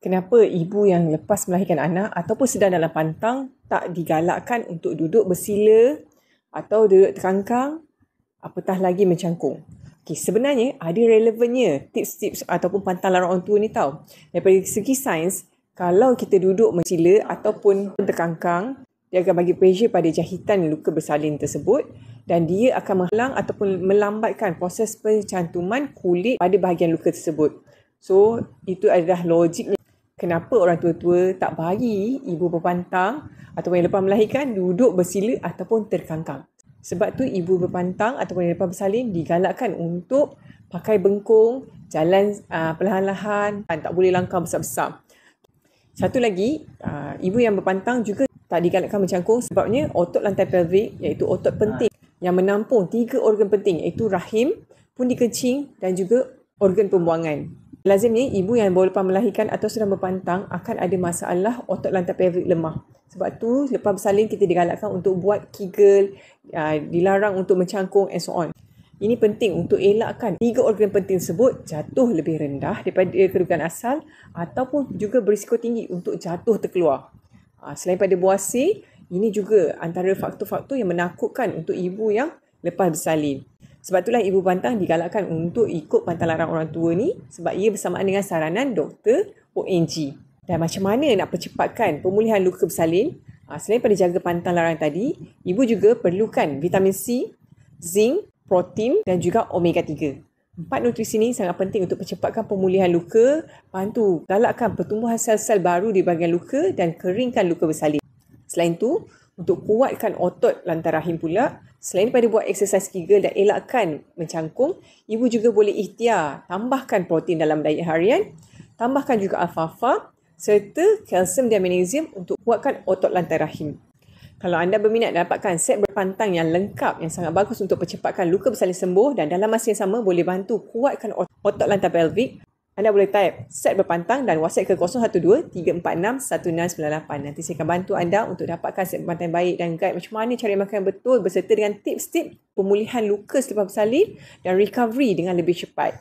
kenapa ibu yang lepas melahirkan anak ataupun sedang dalam pantang tak digalakkan untuk duduk bersila atau duduk terkangkang apatah lagi mencangkung. Okay, sebenarnya ada relevannya tips-tips ataupun pantalan orang tua ni tau. Daripada segi sains, kalau kita duduk mencila ataupun terkangkang, dia akan bagi pressure pada jahitan luka bersalin tersebut dan dia akan menghalang ataupun melambatkan proses pencantuman kulit pada bahagian luka tersebut. So, itu adalah logiknya kenapa orang tua-tua tak bagi ibu berpantang ataupun yang lepas melahirkan duduk bersila ataupun terkangkang. Sebab tu ibu berpantang ataupun yang lepas bersalin digalakkan untuk pakai bengkung, jalan uh, perlahan-lahan dan tak boleh langkah besar-besar. Satu lagi, ah, ibu yang berpantang juga tak digalakkan mencangkung sebabnya otot lantai pelvic iaitu otot penting yang menampung tiga organ penting iaitu rahim, pundi kencing dan juga organ pembuangan. Lazimnya ibu yang baru lepas melahirkan atau sedang berpantang akan ada masalah otot lantai pelvic lemah. Sebab tu lepas bersalin kita digalakkan untuk buat kegel, uh, dilarang untuk mencangkung and so on. Ini penting untuk elakkan tiga organ penting tersebut jatuh lebih rendah daripada kerugian asal ataupun juga berisiko tinggi untuk jatuh terkeluar. Uh, selain pada buasi, ini juga antara faktor-faktor yang menakutkan untuk ibu yang lepas bersalin. Sebab itulah ibu pantang digalakkan untuk ikut pantang larang orang tua ni sebab ia bersamaan dengan saranan doktor ONG. Dan macam mana nak percepatkan pemulihan luka bersalin? Ah, selain pada jaga larang tadi, ibu juga perlukan vitamin C, zinc, protein dan juga omega 3. Empat nutrisi ini sangat penting untuk percepatkan pemulihan luka, bantu galakkan pertumbuhan sel-sel baru di bahagian luka dan keringkan luka bersalin. Selain itu, untuk kuatkan otot lantar rahim pula, selain daripada buat eksersis kegel dan elakkan mencangkung, ibu juga boleh ikhtiar tambahkan protein dalam diet harian, tambahkan juga alfalfa serta kalsium dan magnesium untuk kuatkan otot lantar rahim. Kalau anda berminat dapatkan set berpantang yang lengkap yang sangat bagus untuk percepatkan luka bersalin sembuh dan dalam masa yang sama boleh bantu kuatkan otot lantar pelvik, anda boleh type set berpantang dan WhatsApp ke 012-346-1698. Nanti saya akan bantu anda untuk dapatkan set berpantang baik dan guide macam mana cari makan betul berserta dengan tips-tips pemulihan luka selepas bersalin dan recovery dengan lebih cepat.